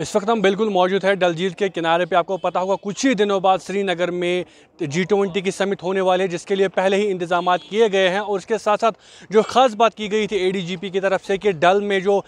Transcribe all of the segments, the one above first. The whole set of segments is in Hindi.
इस वक्त हम बिल्कुल मौजूद है झील के किनारे पे आपको पता होगा कुछ ही दिनों बाद श्रीनगर में जी ट्वेंटी की समिट होने वाले है जिसके लिए पहले ही इंतजाम किए गए हैं और उसके साथ साथ जो ख़ास बात की गई थी एडीजीपी की तरफ से कि डल में जो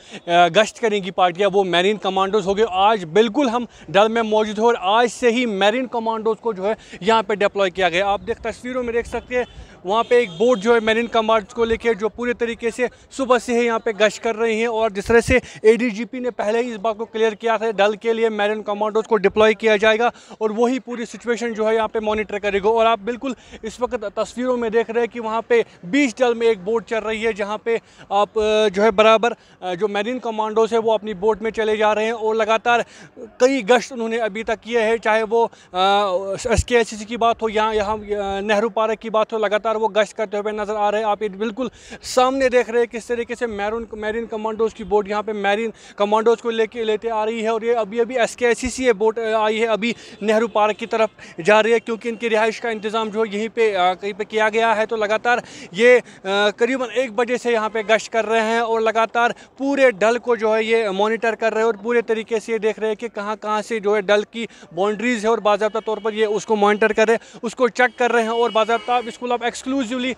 गश्त करेंगी पार्टियाँ वो मैरीन कमांडोज हो गए आज बिल्कुल हम डल में मौजूद हैं और आज से ही मैरीन कमांडोज को जो है यहाँ पर डिप्लॉय किया गया आप देख तस्वीरों में देख सकते हैं वहाँ पे एक बोट जो है मैरीन कमांड को लेकर जो पूरे तरीके से सुबह से ही यहाँ पे गश्त कर रही हैं और जिस तरह से एडीजीपी ने पहले ही इस बात को क्लियर किया है डल के लिए मैरिन कमांडोज को डिप्लॉय किया जाएगा और वही पूरी सिचुएशन जो है यहाँ पे मॉनिटर करेगा और आप बिल्कुल इस वक्त तस्वीरों में देख रहे हैं कि वहाँ पे बीच डल में एक बोट चल रही है जहाँ पे आप जो है बराबर जो मैरिन कमांडोज है वो अपनी बोट में चले जा रहे हैं और लगातार कई गश्त उन्होंने अभी तक किए हैं चाहे वो एस के की बात हो या यहाँ नेहरू पार्क की बात हो लगातार वो गश्त करते हुए नज़र आ रहे हैं आप बिल्कुल सामने देख रहे हैं किस तरीके से मैरून मैरिन कमांडोज की बोट यहाँ पे मैरिन कमांडोज को लेके लेते आ रही है है और ये अभी अभी एस के बोट आई है अभी नेहरू पार्क की तरफ जा रही है क्योंकि इनकी रिहाइश का इंतज़ाम जो है यहीं पर कहीं पर किया गया है तो लगातार ये करीबन एक बजे से यहाँ पे गश्त कर रहे हैं और लगातार पूरे डल को जो है ये मॉनिटर कर रहे हैं और पूरे तरीके से ये देख रहे हैं कि कहाँ कहाँ से जो है डल की बाउंड्रीज़ है और बाबा तौर पर ये उसको मॉनिटर कर रहे हैं उसको चेक कर रहे हैं और बाबा स्कूल इसको आप एक्सक्लूसिवली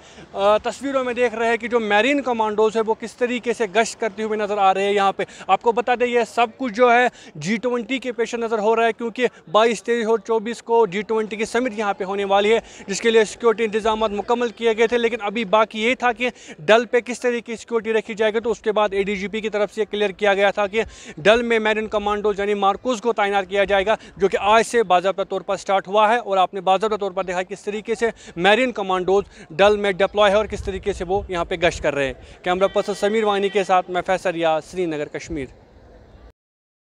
तस्वीरों में देख रहे हैं कि जो मैरीन कमांडोज है वो किस तरीके से गश्त करते हुए नज़र आ रहे हैं यहाँ पे आपको बता दें ये सब कुछ जो है जी ट्वेंटी के पेश नज़र हो रहा है क्योंकि बाईस तेईस और चौबीस को जी ट्वेंटी की समिट यहाँ पर होने वाली है जिसके लिए सिक्योरिटी इंतजाम मुकम्मल किए गए थे लेकिन अभी बाकी ये था कि डल पर किस तरीके की सिक्योरिटी रखी जाएगी तो उसके बाद ए की तरफ से क्लियर किया गया था कि डल में मैरिन कमांडो यानी मार्कूज को तैनात किया जाएगा जो कि आज से बाबा तौर पर स्टार्ट हुआ है और आपने बाबा तौर पर देखा किस तरीके से मैरिन कमांडोज डल में डिप्लॉय है और किस तरीके से वो यहाँ पे गश्त कर रहे हैं कैमरा पर्सन समीर वानी के साथ मैं फैसल या श्रीनगर कश्मीर